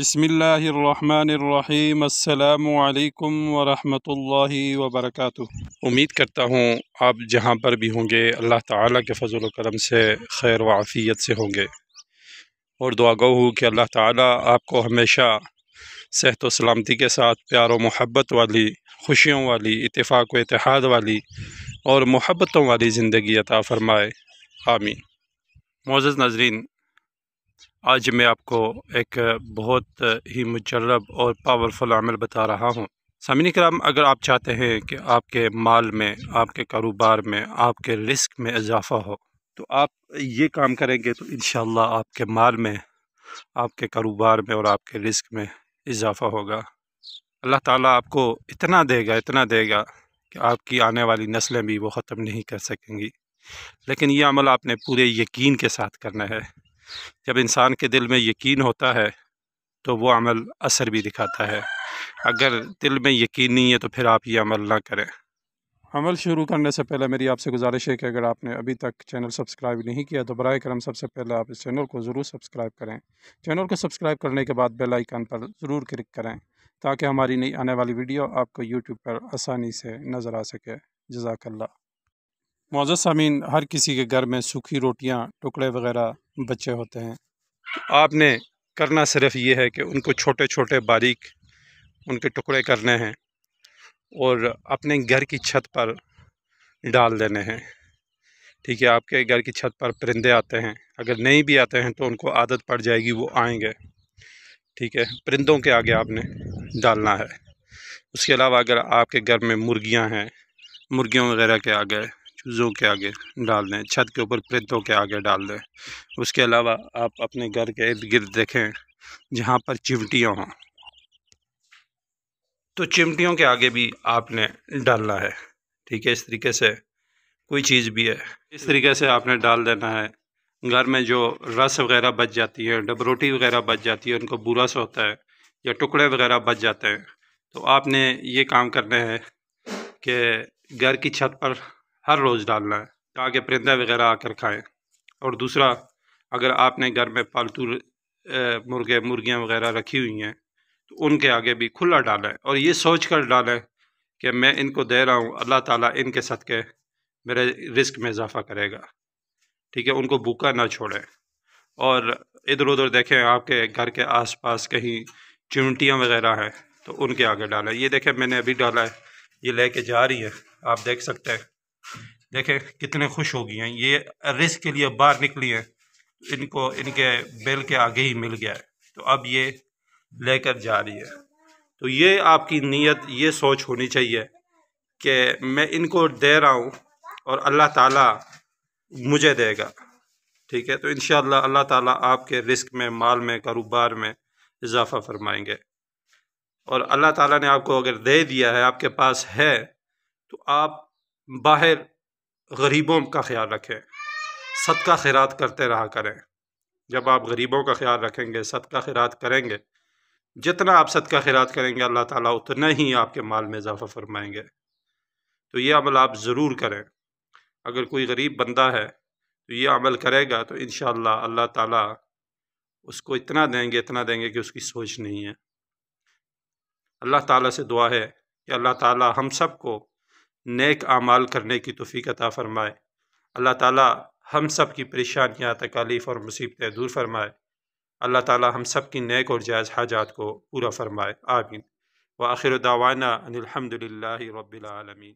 بسم اللہ الرحمن الرحیم السلام علیکم ورحمۃ اللہ وبرکاتہ امید کرتا ہوں آپ جہاں پر بھی ہوں گے اللہ تعالیٰ کے فضل و کرم سے خیر و عافیت سے ہوں گے اور دعا گو ہوں کہ اللہ تعالیٰ آپ کو ہمیشہ صحت و سلامتی کے ساتھ پیار و محبت والی خوشیوں والی اتفاق و اتحاد والی اور محبتوں والی زندگی عطا فرمائے آمین معزز نظرین آج میں آپ کو ایک بہت ہی مجرب اور پاورفل عمل بتا رہا ہوں سامعین کرام اگر آپ چاہتے ہیں کہ آپ کے مال میں آپ کے کاروبار میں آپ کے رسک میں اضافہ ہو تو آپ یہ کام کریں گے تو انشاءاللہ آپ کے مال میں آپ کے کاروبار میں اور آپ کے رسک میں اضافہ ہوگا اللہ تعالیٰ آپ کو اتنا دے گا اتنا دے گا کہ آپ کی آنے والی نسلیں بھی وہ ختم نہیں کر سکیں گی لیکن یہ عمل آپ نے پورے یقین کے ساتھ کرنا ہے جب انسان کے دل میں یقین ہوتا ہے تو وہ عمل اثر بھی دکھاتا ہے اگر دل میں یقین نہیں ہے تو پھر آپ یہ عمل نہ کریں عمل شروع کرنے سے پہلے میری آپ سے گزارش ہے کہ اگر آپ نے ابھی تک چینل سبسکرائب نہیں کیا تو برائے کرم سب سے پہلے آپ اس چینل کو ضرور سبسکرائب کریں چینل کو سبسکرائب کرنے کے بعد بیل آئیکن پر ضرور کلک کریں تاکہ ہماری نئی آنے والی ویڈیو آپ کو یوٹیوب پر آسانی سے نظر آ سکے جزاک اللہ معزز سامین ہر کسی کے گھر میں سوکھی روٹیاں ٹکڑے وغیرہ بچے ہوتے ہیں آپ نے کرنا صرف یہ ہے کہ ان کو چھوٹے چھوٹے باریک ان کے ٹکڑے کرنے ہیں اور اپنے گھر کی چھت پر ڈال دینے ہیں ٹھیک ہے آپ کے گھر کی چھت پر پرندے آتے ہیں اگر نہیں بھی آتے ہیں تو ان کو عادت پڑ جائے گی وہ آئیں گے ٹھیک ہے پرندوں کے آگے آپ نے ڈالنا ہے اس کے علاوہ اگر آپ کے گھر میں مرغیاں ہیں مرغیوں وغیرہ کے آگے چوزوں کے آگے ڈال دیں چھت کے اوپر پرندوں کے آگے ڈال دیں اس کے علاوہ آپ اپنے گھر کے ارد گرد دیکھیں جہاں پر چمٹیوں ہوں تو چمٹیوں کے آگے بھی آپ نے ڈالنا ہے ٹھیک ہے اس طریقے سے کوئی چیز بھی ہے اس طریقے سے آپ نے ڈال دینا ہے گھر میں جو رس وغیرہ بچ جاتی ہے ڈبروٹی وغیرہ بچ جاتی ہے ان کو برا سا ہوتا ہے یا ٹکڑے وغیرہ بچ جاتے ہیں تو آپ نے یہ کام کرنا ہے کہ گھر کی چھت پر ہر روز ڈالنا ہے تاکہ پرندہ وغیرہ آ کر کھائیں اور دوسرا اگر آپ نے گھر میں پالتو مرغے مرغیاں وغیرہ رکھی ہوئی ہیں تو ان کے آگے بھی کھلا ڈالیں اور یہ سوچ کر ڈالیں کہ میں ان کو دے رہا ہوں اللہ تعالیٰ ان کے صدقے میرے رزق میں اضافہ کرے گا ٹھیک ہے ان کو بھوکا نہ چھوڑیں اور ادھر ادھر دیکھیں آپ کے گھر کے آس پاس کہیں چونٹیاں وغیرہ ہیں تو ان کے آگے ڈالیں یہ دیکھیں میں نے ابھی ڈالا ہے یہ لے کے جا رہی ہے آپ دیکھ سکتے ہیں دیکھیں کتنے خوش ہو گئی ہیں یہ رسک کے لیے باہر نکلی ہیں ان کو ان کے بیل کے آگے ہی مل گیا ہے تو اب یہ لے کر جا رہی ہے تو یہ آپ کی نیت یہ سوچ ہونی چاہیے کہ میں ان کو دے رہا ہوں اور اللہ تعالیٰ مجھے دے گا ٹھیک ہے تو انشاءاللہ اللہ اللہ تعالیٰ آپ کے رسک میں مال میں کاروبار میں اضافہ فرمائیں گے اور اللہ تعالیٰ نے آپ کو اگر دے دیا ہے آپ کے پاس ہے تو آپ باہر غریبوں کا خیال رکھیں صدقہ خیرات کرتے رہا کریں جب آپ غریبوں کا خیال رکھیں گے صدقہ خیرات کریں گے جتنا آپ صدقہ خیرات کریں گے اللہ تعالیٰ اتنا ہی آپ کے مال میں اضافہ فرمائیں گے تو یہ عمل آپ ضرور کریں اگر کوئی غریب بندہ ہے تو یہ عمل کرے گا تو انشاءاللہ اللہ تعالیٰ اس کو اتنا دیں گے اتنا دیں گے کہ اس کی سوچ نہیں ہے اللہ تعالیٰ سے دعا ہے کہ اللہ تعالیٰ ہم سب کو نیک اعمال کرنے کی توفیق عطا فرمائے اللہ تعالیٰ ہم سب کی پریشانیاں تکالیف اور مصیبتیں دور فرمائے اللہ تعالی ہم سب کی نیک اور جائز حاجات کو پورا فرمائے آمین وآخر دعوانا ان الحمدللہ الحمد رب العالمین